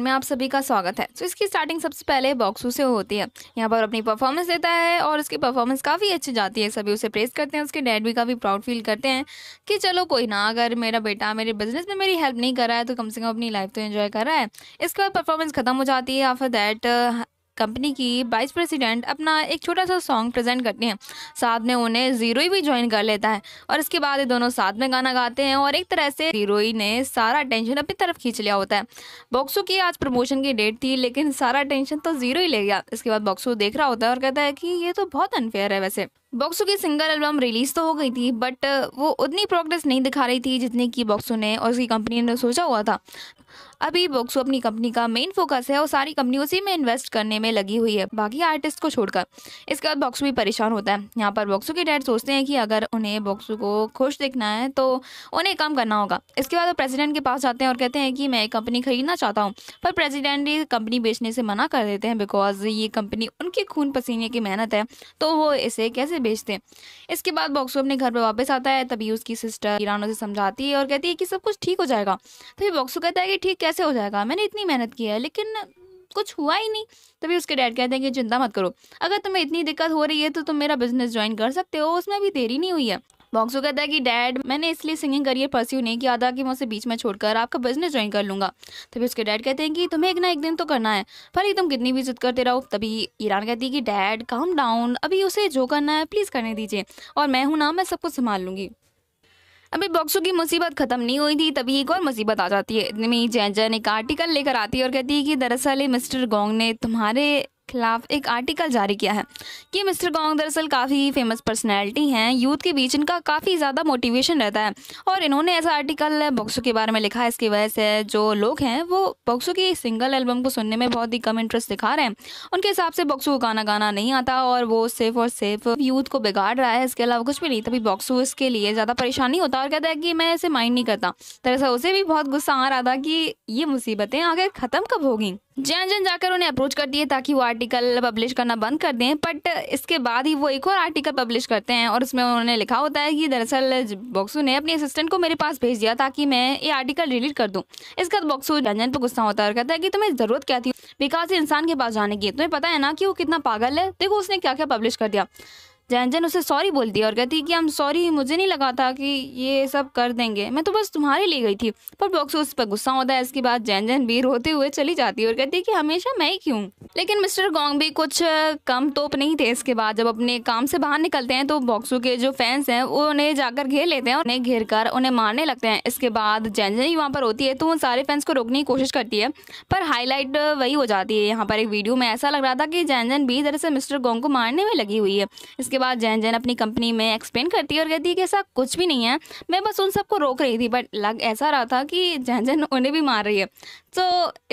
में आप सभी का स्वागत है तो इसकी स्टार्टिंग सबसे पहले बॉक्सू से होती है यहाँ पर अपनी परफॉर्मेंस देता है और उसकी परफॉर्मेंस काफ़ी अच्छी जाती है सभी उसे प्रेस करते हैं उसके डैड भी काफ़ी प्राउड फील करते हैं कि चलो कोई ना अगर मेरा बेटा मेरे बिजनेस में मेरी हेल्प नहीं कर रहा है तो कम से कम अपनी लाइफ तो इन्जॉय कर रहा है इसके बाद परफॉर्मेंस खत्म हो जाती है आफ्टर दैट कंपनी की वाइस प्रेसिडेंट अपना एक छोटा सा सॉन्ग प्रेजेंट करते हैं साथ में उन्हें जीरो भी ज्वाइन कर लेता है और इसके बाद ये दोनों साथ में गाना गाते हैं और एक तरह से जीरो ने सारा टेंशन अपनी तरफ खींच लिया होता है बॉक्सू की आज प्रमोशन की डेट थी लेकिन सारा टेंशन तो जीरो ही ले गया इसके बाद बॉक्सू देख रहा होता है और कहता है कि ये तो बहुत अनफेयर है वैसे बॉक्सो की सिंगल एल्बम रिलीज़ तो हो गई थी बट uh, वो उतनी प्रोग्रेस नहीं दिखा रही थी जितनी कि बॉक्सो ने और उसकी कंपनी ने सोचा हुआ था अभी बॉक्सो अपनी कंपनी का मेन फोकस है और सारी कंपनी उसी में इन्वेस्ट करने में लगी हुई है बाकी आर्टिस्ट को छोड़कर इसके बाद बॉक्सो भी परेशान होता है यहाँ पर बॉक्सो के डैड सोचते हैं कि अगर उन्हें बॉक्सो को खुश दिखना है तो उन्हें काम करना होगा इसके बाद वो प्रेसिडेंट के पास जाते हैं और कहते हैं कि मैं कंपनी खरीदना चाहता हूँ पर प्रेजिडेंट ये कंपनी बेचने से मना कर देते हैं बिकॉज ये कंपनी उनके खून पसीने की मेहनत है तो वो इसे कैसे बेचते हैं इसके बाद बॉक्सो अपने घर पर वापस आता है तभी उसकी सिस्टर ईरानों से समझाती है और कहती है कि सब कुछ ठीक हो जाएगा तभी बॉक्सो कहता है कि ठीक कैसे हो जाएगा मैंने इतनी मेहनत की है लेकिन कुछ हुआ ही नहीं तभी उसके डैड कहते हैं कि चिंता मत करो अगर तुम्हें इतनी दिक्कत हो रही है तो तुम मेरा बिजनेस ज्वाइन कर सकते हो उसमें भी देरी नहीं हुई है बॉक्सो कहता है कि डैड मैंने इसलिए सिंगिंग करियर परस्यू नहीं किया था कि मैं उसे बीच में छोड़कर आपका बिजनेस ज्वाइन कर लूंगा तभी तो उसके डैड कहते हैं कि तुम्हें एक ना एक दिन तो करना है पर ही तुम कितनी भी जिद करते रहो तभी ईरान कहती है कि डैड काम डाउन अभी उसे जो करना है प्लीज़ करने दीजिए और मैं हूँ ना मैं सब कुछ संभाल लूंगी अभी बॉक्सों की मुसीबत खत्म नहीं हुई थी तभी एक और मुसीबत आ जाती है इतने में जैन जैन एक आर्टिकल लेकर आती है और कहती है कि दरअसल मिस्टर गोंग ने तुम्हारे खिलाफ एक आर्टिकल जारी किया है कि मिस्टर गोंग दरअसल काफ़ी फेमस पर्सनैलिटी हैं यूथ के बीच इनका काफ़ी ज़्यादा मोटिवेशन रहता है और इन्होंने ऐसा आर्टिकल बॉक्सों के बारे में लिखा है इसकी वजह से जो लोग हैं वो बॉक्सों की सिंगल एल्बम को सुनने में बहुत ही कम इंटरेस्ट दिखा रहे हैं उनके हिसाब से बॉक्सों को गाना गाना नहीं आता और वो सिर्फ और सिर्फ यूथ को बिगाड़ रहा है इसके अलावा कुछ भी नहीं तभी बॉक्सू इसके लिए ज़्यादा परेशान नहीं होता और कहता है कि मैं इसे माइंड नहीं करता दरअसल उसे भी बहुत गुस्सा आ रहा था कि ये मुसीबतें आगे ख़त्म कब होगी जैन जैन जाकर उन्हें अप्रोच करती है ताकि वो आर्टिकल पब्लिश करना बंद कर दें बट इसके बाद ही वो एक और आर्टिकल पब्लिश करते हैं और उसमें उन्होंने लिखा होता है कि दरअसल बॉक्सू ने अपने असिस्टेंट को मेरे पास भेज दिया ताकि मैं ये आर्टिकल डिलीट कर दूँ बाद बॉक्सू जैन जैन पर गुस्सा होता है और कहता है कि तुम्हें ज़रूरत क्या थी बिकॉज इंसान के पास जाने की तुम्हें पता है ना कि वो कितना पागल है देखो उसने क्या क्या पब्लिश कर दिया जैन जैन उसे सॉरी बोलती है और कहती है कि हम सॉरी मुझे नहीं लगा था कि ये सब कर देंगे मैं तो बस तुम्हारे लिए गई थी पर बॉक्स उस पर गुस्सा होता है इसके बाद जैन जैन भी रोते हुए चली जाती है और कहती है कि हमेशा मैं ही क्यों लेकिन मिस्टर गोंग भी कुछ कम तोप नहीं थे इसके बाद जब अपने काम से बाहर निकलते हैं तो बॉक्सू के जो फैंस हैं वो उन्हें जाकर घेर लेते हैं और उन्हें घेर कर उन्हें मारने लगते हैं इसके बाद जैन ही वहाँ पर होती है तो उन सारे फैंस को रोकने की कोशिश करती है पर हाईलाइट वही हो जाती है यहाँ पर एक वीडियो में ऐसा लग रहा था कि जैन जैन भी दरअसल मिस्टर गोंग को मारने में लगी हुई है इसके बाद जैन जैन अपनी कंपनी में एक्सप्लेन करती है और कहती है कि ऐसा कुछ भी नहीं है मैं बस उन सबको रोक रही थी बट लग ऐसा रहा था कि जैन जैन उन्हें भी मार रही है तो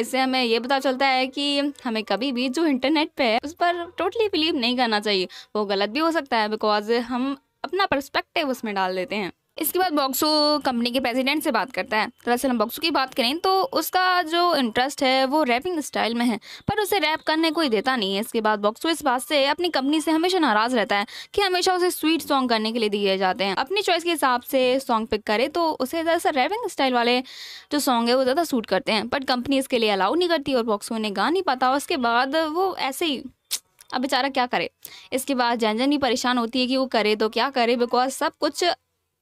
इससे हमें ये पता चलता है कि हमें कभी भी जो इंटरनेट पर है उस पर टोटली बिलीव नहीं करना चाहिए वो गलत भी हो सकता है बिकॉज हम अपना पर्सपेक्टिव उसमें डाल देते हैं इसके बाद बॉक्सो कंपनी के प्रेसिडेंट से बात करता है दरअसल तो हम बॉक्सो की बात करें तो उसका जो इंटरेस्ट है वो रैपिंग स्टाइल में है पर उसे रैप करने कोई देता नहीं है इसके बाद बॉक्सो इस बात से अपनी कंपनी से हमेशा नाराज रहता है कि हमेशा उसे स्वीट सॉन्ग करने के लिए दिए जाते हैं अपनी चॉइस के हिसाब से सॉन्ग पिक करे तो उसे दरअसल रैपिंग स्टाइल वाले जो सॉन्ग है वो ज़्यादा सूट करते हैं बट कंपनी इसके लिए अलाउ नहीं करती और बॉक्सो ने गा नहीं पाता उसके बाद वो ऐसे ही अब बेचारा क्या करे इसके बाद जैन जैन भी परेशान होती है कि वो करे तो क्या करे बिकॉज सब कुछ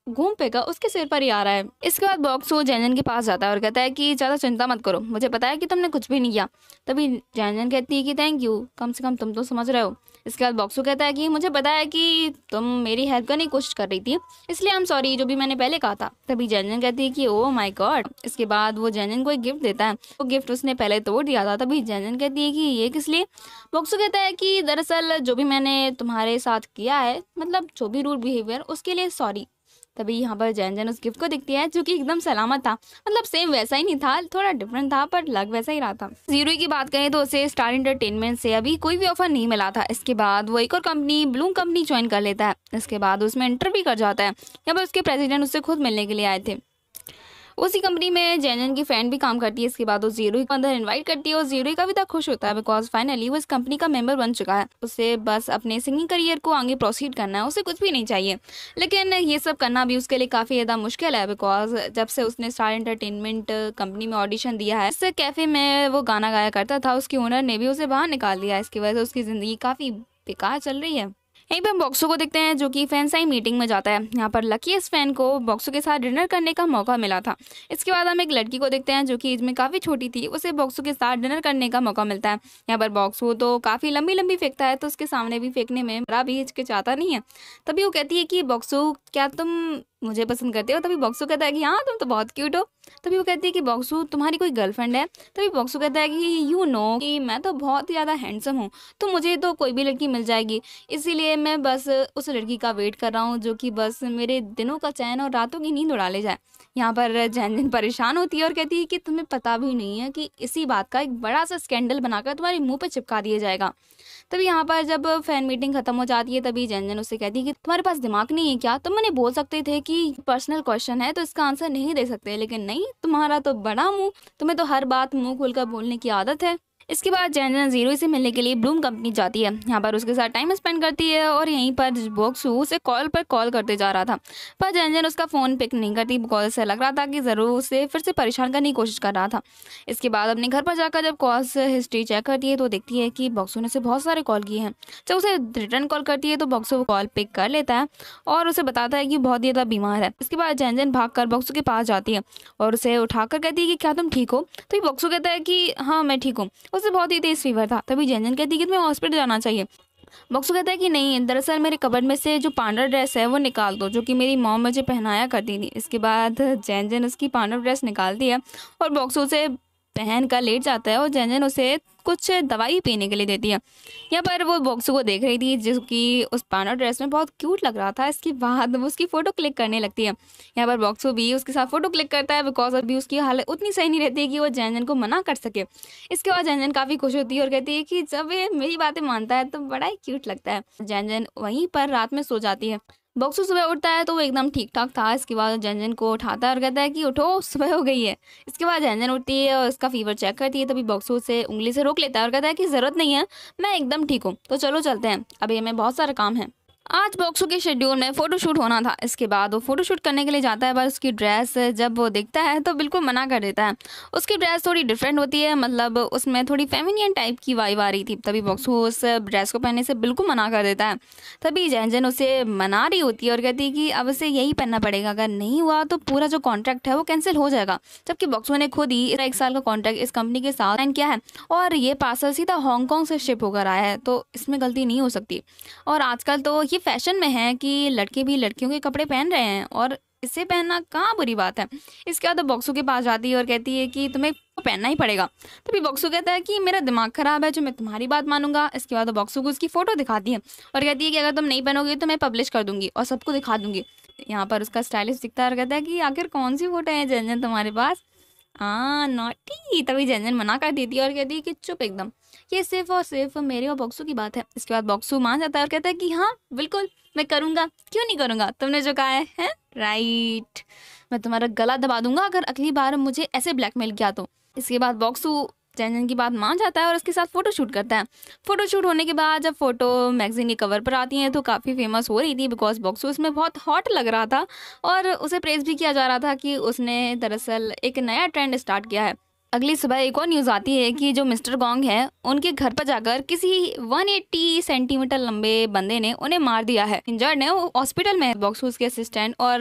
घूम पेगा उसके सिर पर ही आ रहा है इसके बाद बॉक्सो जैनजन के पास जाता है और कहता है कि ज़्यादा चिंता मत करो मुझे पता है कि तुमने कुछ भी नहीं किया तभी जैनजन कहती है कि थैंक यू कम से कम तुम तो समझ रहे हो इसके बाद बॉक्सो कहता है कि मुझे पता है कि तुम मेरी हेल्प करने की कोशिश कर रही थी इसलिए आई एम सॉरी जो भी मैंने पहले कहा था तभी जैनजन कहती है कि ओ माई गॉड इसके बाद वो जैनजन को एक गिफ्ट देता है वो गिफ्ट उसने पहले तोड़ दिया था तभी जैनजन कहती है कि ये किस लिए बॉक्सो कहता है कि दरअसल जो भी मैंने तुम्हारे साथ किया है मतलब जो भी रूल बिहेवियर उसके लिए सॉरी तभी यहाँ पर जैन जैन उस गिफ्ट को दिखती है जो कि एकदम सलामत था मतलब सेम वैसा ही नहीं था थोड़ा डिफरेंट था पर लग वैसा ही रहा था जीरो की बात करें तो उसे स्टार इंटरटेनमेंट से अभी कोई भी ऑफर नहीं मिला था इसके बाद वो एक और कंपनी ब्लूम कंपनी ज्वाइन कर लेता है इसके बाद उसमें इंटरव्यू कर जाता है यहाँ पर उसके प्रेसिडेंट उससे खुद मिलने के लिए आए थे उसी कंपनी में जैनन की फ्रेंड भी काम करती है इसके बाद वो जीरो को अंदर इन्वाइट करती है और जीरो का भी तक खुश होता है बिकॉज फाइनली वो इस कंपनी का मेंबर बन चुका है उसे बस अपने सिंगिंग करियर को आगे प्रोसीड करना है उसे कुछ भी नहीं चाहिए लेकिन ये सब करना भी उसके लिए काफ़ी ज़्यादा मुश्किल है बिकॉज जब से उसने स्टार एंटरटेनमेंट कंपनी में ऑडिशन दिया है इससे कैफ़े में वो गाना गाया करता था उसके ओनर ने भी उसे बाहर निकाल दिया इसकी वजह से उसकी ज़िंदगी काफ़ी बेकार चल रही है यहीं पे हम बॉक्सो को देखते हैं जो कि फैंसाई मीटिंग में जाता है यहाँ पर लकी इस फैन को बॉक्सो के साथ डिनर करने का मौका मिला था इसके बाद हम एक लड़की को देखते हैं जो कि इसमें काफ़ी छोटी थी उसे बॉक्सो के साथ डिनर करने का मौका मिलता है यहाँ पर बॉक्सो तो काफ़ी लंबी लंबी फेंकता है तो उसके सामने भी फेंकने में बड़ा भी हिचकिचाता नहीं है तभी वो कहती है कि बॉक्सो क्या तुम मुझे पसंद करते हो तभी बॉक्सू कहता है कि हाँ तुम तो बहुत क्यूट हो तभी वो कहती है कि बॉक्सू तुम्हारी कोई गर्लफ्रेंड है तभी बॉक्सू कहता है कि यू नो कि मैं तो बहुत ज़्यादा हैंडसम हूँ तो मुझे तो कोई भी लड़की मिल जाएगी इसीलिए मैं बस उस लड़की का वेट कर रहा हूँ जो कि बस मेरे दिनों का चैन और रातों की नींद उड़ा ले जाए यहाँ पर जैन जैन परेशान होती है और कहती है कि तुम्हें पता भी नहीं है कि इसी बात का एक बड़ा सा स्कैंडल बनाकर तुम्हारे मुंह पर चिपका दिया जाएगा तभी यहाँ पर जब फैन मीटिंग खत्म हो जाती है तभी जैन जैन उससे कहती है कि तुम्हारे पास दिमाग नहीं है क्या तुम मैंने बोल सकते थे कि पर्सनल क्वेश्चन है तो इसका आंसर नहीं दे सकते लेकिन नहीं तुम्हारा तो बड़ा मुंह तुम्हें तो हर बात मुंह खोलकर बोलने की आदत है इसके बाद जैनजन जीरो से मिलने के लिए ब्लूम कंपनी जाती है यहाँ पर उसके साथ टाइम स्पेंड करती है और यहीं पर बॉक्स उसे कॉल पर कॉल करते जा रहा था पर जैनजन उसका फ़ोन पिक नहीं करती कॉल से लग रहा था कि ज़रूर उसे फिर से परेशान करने की कोशिश कर रहा था इसके बाद अपने घर पर जाकर जब कॉल हिस्ट्री चेक करती है तो देखती है कि बॉक्सू ने उसे बहुत सारे कॉल किए हैं जब उसे रिटर्न कॉल करती है तो बॉक्सू कॉल पिक कर लेता है और उसे बताता है कि बहुत ज़्यादा बीमार है इसके बाद जैनजन भाग कर बॉक्सू के पास जाती है और उसे उठा कहती है कि क्या तुम ठीक हो तो ये बॉक्सू कहता है कि हाँ मैं ठीक हूँ उससे बहुत ही तेज फीवर था तभी जैन जैन कहती है कि तुम्हें हॉस्पिटल जाना चाहिए बक्सू कहता है कि नहीं दरअसल मेरे कबर में से जो पांडर ड्रेस है वो निकाल दो जो कि मेरी मॉम मुझे पहनाया करती थी इसके बाद जैन जैन उसकी पांडा ड्रेस निकालती है और बक्सू से पहन कर लेट जाता है और जैन उसे कुछ दवाई पीने के लिए देती है यहाँ पर वो बॉक्स को देख रही थी जो कि उस पाना ड्रेस में बहुत क्यूट लग रहा था इसके बाद वो उसकी फ़ोटो क्लिक करने लगती है यहाँ पर बॉक्स को भी उसके साथ फ़ोटो क्लिक करता है बिकॉज अभी उसकी हालत उतनी सही नहीं रहती है कि वो जैन को मना कर सके इसके बाद जैन काफ़ी खुश होती है और कहती है कि जब ये मेरी बातें मानता है तो बड़ा ही क्यूट लगता है जैन वहीं पर रात में सो जाती है बक्सू सुबह उठता है तो वो एकदम ठीक ठाक था इसके बाद जंजन को उठाता है और कहता है कि उठो सुबह हो गई है इसके बाद जंजन उठती है और इसका फीवर चेक करती है तभी बक्सू से उंगली से रोक लेता है और कहता है कि ज़रूरत नहीं है मैं एकदम ठीक हूँ तो चलो चलते हैं अभी हमें बहुत सारा काम है आज बॉक्सू के शेड्यूल में फ़ोटोशूट होना था इसके बाद वो फ़ोटोशूट करने के लिए जाता है पर उसकी ड्रेस जब वो देखता है तो बिल्कुल मना कर देता है उसकी ड्रेस थोड़ी डिफरेंट होती है मतलब उसमें थोड़ी फेमिनियन टाइप की वाइब आ रही थी तभी बॉक्सू उस ड्रेस को पहनने से बिल्कुल मना कर देता है तभी जैन जैन उसे मना रही होती है और कहती है कि अब उसे यही पहनना पड़ेगा अगर नहीं हुआ तो पूरा जो कॉन्ट्रैक्ट है वो कैंसिल हो जाएगा जबकि बॉक्सो ने खुद ही एक साल का कॉन्ट्रैक्ट इस कंपनी के साथ साइन किया है और ये पार्सल सीधा हांगकॉन्ग से शिप होकर आया है तो इसमें गलती नहीं हो सकती और आजकल तो ये फैशन में है कि लड़के भी लड़कियों के कपड़े पहन रहे हैं और इसे पहनना कहाँ बुरी बात है इसके बाद बॉक्सू के पास जाती है और कहती है कि तुम्हें पहनना ही पड़ेगा तभी बॉक्सू कहता है कि मेरा दिमाग ख़राब है जो मैं तुम्हारी बात मानूंगा इसके बाद बॉक्सू को उसकी फ़ोटो दिखाती है और कहती है कि अगर तुम नहीं पहनोगे तो मैं पब्लिश कर दूंगी और सबको दिखा दूंगी यहाँ पर उसका स्टाइलिश दिखता है और कहता है कि आखिर कौन सी फ़ोटो है जन जन तुम्हारे पास हाँ नॉटी तभी जन मना कर देती है और कहती है कि चुप एकदम ये सिर्फ और सिर्फ मेरे और बॉक्सू की बात है इसके बाद बॉक्सू मान जाता है और कहता है कि हाँ बिल्कुल मैं करूँगा क्यों नहीं करूँगा तुमने जो कहा है, है राइट मैं तुम्हारा गला दबा दूंगा अगर अगली बार मुझे ऐसे ब्लैकमेल किया तो इसके बाद बॉक्सू चैनन की बात मान जाता है और उसके साथ फ़ोटोशूट करता है फ़ोटोशूट होने के बाद जब फ़ोटो मैगजीन के कवर पर आती हैं तो काफ़ी फेमस हो रही थी बिकॉज बॉक्स उसमें बहुत हॉट लग रहा था और उसे प्रेज भी किया जा रहा था कि उसने दरअसल एक नया ट्रेंड स्टार्ट किया है अगली सुबह एक और न्यूज़ आती है कि जो मिस्टर गोंग हैं उनके घर पर जाकर किसी 180 सेंटीमीटर लंबे बंदे ने उन्हें मार दिया है इंजर्ड ने वो हॉस्पिटल में बॉक्स हाउस के असिस्टेंट और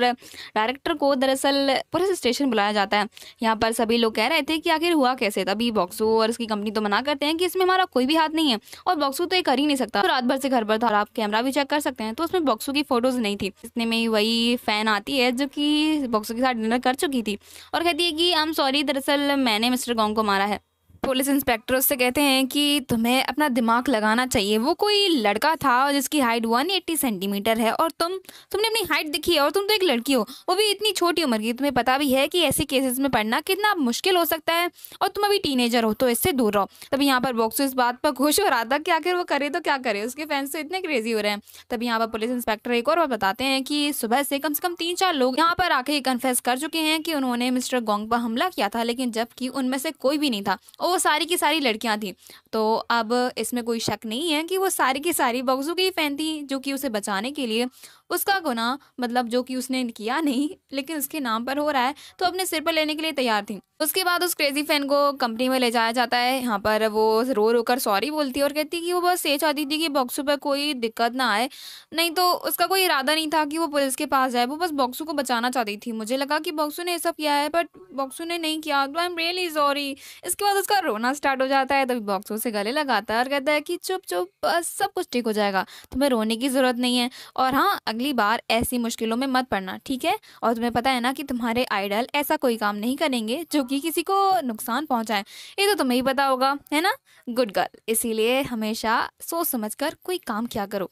डायरेक्टर को दरअसल पुलिस स्टेशन बुलाया जाता है यहाँ पर सभी लोग कह रहे थे कि आखिर हुआ कैसे तभी बॉक्सू और उसकी कंपनी तो मना करते हैं कि इसमें हमारा कोई भी हाथ नहीं है और बॉक्सू तो ये कर ही नहीं सकता तो रात भर से घर पर था आप कैमरा भी चेक कर सकते हैं तो उसमें बॉक्सू की फोटोज नहीं थी इतने में वही फैन आती है जो कि बॉक्सू के साथ डिनर कर चुकी थी और कहती है कि आई एम सॉरी दरअसल मैंने मिस्टर गोंग को मारा है पुलिस इंस्पेक्टर उससे कहते हैं कि तुम्हें अपना दिमाग लगाना चाहिए वो कोई लड़का था जिसकी हाइट 180 सेंटीमीटर है और तुम तुमने अपनी हाइट दिखी है और तुम तो एक लड़की हो वो भी इतनी छोटी उम्र की तुम्हें पता भी है कि ऐसे केसेस में पढ़ना कितना मुश्किल हो सकता है और तुम अभी टीनेजर हो तो इससे दूर रहो तभी यहाँ पर बॉक्सो इस बात पर खुश हो रहा था कि आखिर वो करे तो क्या करे उसके फैंस तो इतने क्रेजी हो रहे हैं तभी यहाँ पर पुलिस इंस्पेक्टर एक और बार बताते हैं कि सुबह से कम से कम तीन चार लोग यहाँ पर आके कन्फेस कर चुके हैं कि उन्होंने मिस्टर गोंग पर हमला किया था लेकिन जबकि उनमें से कोई भी नहीं था और वो सारी की सारी लड़कियाँ थीं तो अब इसमें कोई शक नहीं है कि वो सारी की सारी बगजू की फ़ैन थी जो कि उसे बचाने के लिए उसका गुना मतलब जो कि उसने किया नहीं लेकिन उसके नाम पर हो रहा है तो अपने सिर पर लेने के लिए तैयार थी उसके बाद उस क्रेजी फैन को कंपनी में ले जाया जाता है यहाँ पर वो रो रो कर सॉरी बोलती है और कहती है कि वो बस ये चाहती थी कि बॉक्सू पर कोई दिक्कत ना आए नहीं तो उसका कोई इरादा नहीं था कि वो पुलिस के पास जाए वो बस बॉक्सू को बचाना चाहती थी मुझे लगा कि बॉक्सू ने ऐसा सब किया है बट बॉक्सू ने नहीं किया तो आई एम रियली सॉरी इसके बाद उसका रोना स्टार्ट हो जाता है तभी तो बॉक्सू से गले लगाता है और कहता है कि चुप चुप सब कुछ ठीक हो जाएगा तुम्हें रोने की ज़रूरत नहीं है और हाँ अगले अगली बार ऐसी मुश्किलों में मत पड़ना ठीक है और तुम्हें पता है ना कि तुम्हारे आइडल ऐसा कोई काम नहीं करेंगे जो कि किसी को नुकसान पहुंचाए ये तो तुम्हें ही पता होगा है ना गुड गर्ल इसीलिए हमेशा सोच समझ कर कोई काम क्या करो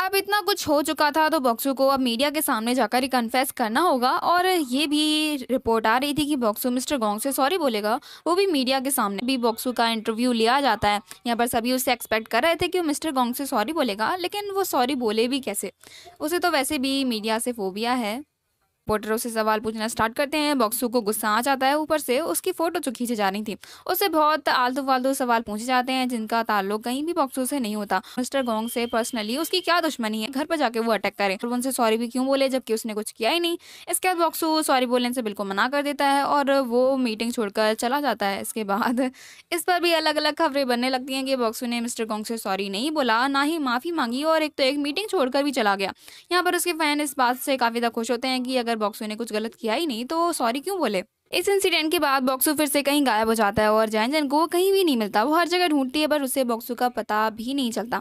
अब इतना कुछ हो चुका था तो बॉक्सू को अब मीडिया के सामने जाकर कन्फेस करना होगा और ये भी रिपोर्ट आ रही थी कि बॉक्सू मिस्टर गोंग से सॉरी बोलेगा वो भी मीडिया के सामने भी बॉक्सू का इंटरव्यू लिया जाता है यहाँ पर सभी उससे एक्सपेक्ट कर रहे थे कि वो मिस्टर गोंग से सॉरी बोलेगा लेकिन वो सॉरी बोले भी कैसे उसे तो वैसे भी मीडिया से फोबिया है पोर्टरों से सवाल पूछना स्टार्ट करते हैं बॉक्सू को गुस्सा आ जाता है ऊपर से उसकी फ़ोटो जो खींची जा रही थी उससे बहुत आलतू फालतू सवाल पूछे जाते हैं जिनका ताल्लुक कहीं भी बॉक्सू से नहीं होता मिस्टर गोंग से पर्सनली उसकी क्या दुश्मनी है घर पर जाके वो अटैक करे और उनसे सॉरी भी क्यों बोले जबकि उसने कुछ किया ही नहीं इसके बाद बॉक्सू सॉरी बोलने से बिल्कुल मना कर देता है और वो मीटिंग छोड़कर चला जाता है इसके बाद इस पर भी अलग अलग खबरें बनने लगती हैं कि बॉक्सू ने मिस्टर गोंग से सॉरी नहीं बोला ना ही माफ़ी मांगी और एक तो एक मीटिंग छोड़कर भी चला गया यहाँ पर उसके फैन इस बात से काफ़ी ज़्यादा खुश होते हैं कि अगर अगर बॉक्सो ने कुछ गलत किया ही नहीं तो सॉरी क्यों बोले इस इंसिडेंट के बाद बॉक्सू फिर से कहीं गायब हो जाता है और जैन जैन को कहीं भी नहीं मिलता वो हर जगह ढूंढती है पर उसे बॉक्सू का पता भी नहीं चलता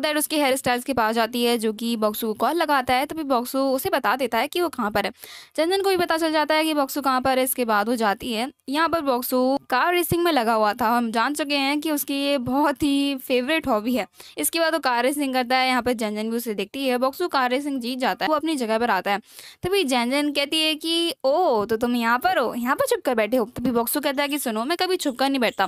दैट उसके हेयर स्टाइल्स के पास जाती है जो कि बॉक्सू को कॉल लगाता है तभी बॉक्सू उसे बता देता है कि वो कहाँ पर है जैन जैन को भी पता चल जाता है कि बॉक्सू कहाँ पर है इसके बाद वो जाती है यहाँ पर बॉक्सू कार रेसिंग में लगा हुआ था हम जान चुके हैं कि उसकी ये बहुत ही फेवरेट हॉबी है इसके बाद वो कार रेसिंग करता है यहाँ पर जैन जैन भी उसे देखती है बॉक्सू कार रेसिंग जीत जाता है वो अपनी जगह पर आता है तभी जैन जैन कहती है कि ओ तो तुम यहाँ पर हो यहाँ पर छुप कर बैठे हो तभी बॉक्सू कहता है कि सुनो मैं कभी छुप कर नहीं बैठता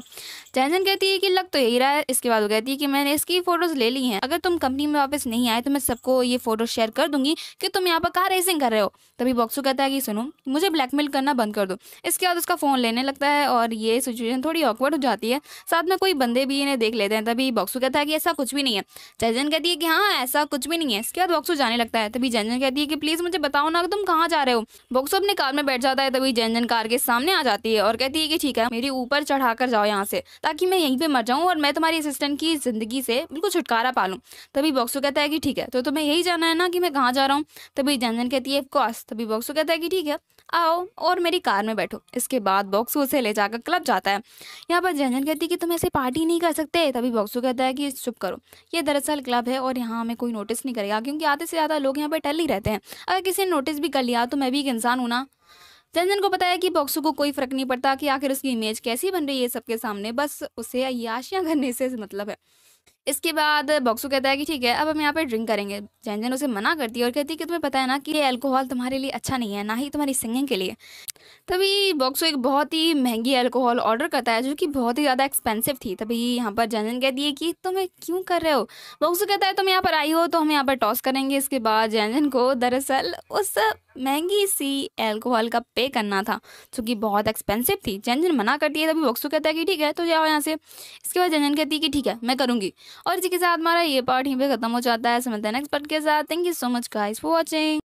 चैनजन कहती है कि लग तो यही रहा है इसके बाद वो कहती है कि मैंने इसकी फोटोज ले ली हैं अगर तुम कंपनी में वापस नहीं आए तो मैं सबको ये फोटो शेयर कर दूंगी कि तुम यहाँ पर कहाँ रेसिंग कर रहे हो तभी बॉक्सू कहता है कि सुनो मुझे ब्लैकमेल करना बंद कर दो इसके बाद उसका फ़ोन लेने लगता है और ये सिचुएशन थोड़ी ऑकवर्ड हो जाती है साथ में कोई बंदे भी इन्हें देख लेते हैं तभी बॉक्सू कहता है कि ऐसा कुछ भी नहीं है चैनजन कहती है कि हाँ ऐसा कुछ भी नहीं है इसके बाद बॉक्सू जाने लगता है तभी जैनजन कहती है कि प्लीज़ मुझे बताओ ना तुम कहाँ जा रहे हो बॉक्सू अपने कार में बैठ जाता है तभी जैनजन कार सरकार के सामने आ जाती है और कहती है कि ठीक है मेरे ऊपर चढ़ा कर जाओ यहाँ से ताकि मैं यहीं पे मर जाऊँ और मैं तुम्हारी असिस्टेंट की जिंदगी से बिल्कुल छुटकारा पा लूँ तभी बॉक्सो कहता है कि ठीक है तो तुम्हें यही जाना है ना कि मैं कहाँ जा रहा हूँ तभी जंजन कहती है ऑफकोर्स तभी बॉक्सो कहता है कि ठीक है आओ और मेरी कार में बैठो इसके बाद बॉक्सो उसे ले जाकर क्लब जाता है यहाँ पर जन कहती है कि तुम ऐसे पार्टी नहीं कर सकते तभी बॉक्सो कहता है कि चुप करो ये दरअसल क्लब है और यहाँ हमें कोई नोटिस नहीं करेगा क्योंकि आधे से ज़्यादा लोग यहाँ पर टल ही रहते हैं अगर किसी ने नोटिस भी कर लिया तो मैं भी एक इंसान हूँ ना चंदन को बताया कि बॉक्सो को कोई फर्क नहीं पड़ता कि आखिर उसकी इमेज कैसी बन रही है सबके सामने बस उसे याशियाँ करने से मतलब है इसके बाद बॉक्सो कहता है कि ठीक है अब हम यहाँ पर ड्रिंक करेंगे जैन जैन उसे मना करती है और कहती है कि तुम्हें पता है ना कि ये अल्कोहल तुम्हारे लिए अच्छा नहीं है ना ही तुम्हारी सिंगिंग के लिए तभी बॉक्सो एक बहुत ही महंगी अल्कोहल ऑर्डर करता है जो कि बहुत ही ज़्यादा एक्सपेंसिव थी तभी यहाँ पर जैन जैन कहती है कि तुम्हें क्यों कर रहे हो बॉक्सो कहता है तुम यहाँ पर आई हो तो हम यहाँ पर टॉस करेंगे इसके बाद जैन जैन को दरअसल उस महंगी सी एल्कोहल का पे करना था जो कि बहुत एक्सपेंसिव थी जैन जैन मना करती है तभी बॉक्सो कहता है कि ठीक है तो जाओ यहाँ से इसके बाद जैन जैन कहती है कि ठीक है मैं करूँगी और इसी के साथ हमारा ये पार्ट यहीं पे खत्म हो जाता है समझते हैं नेक्स्ट पार्ट के साथ thank you so much guys for watching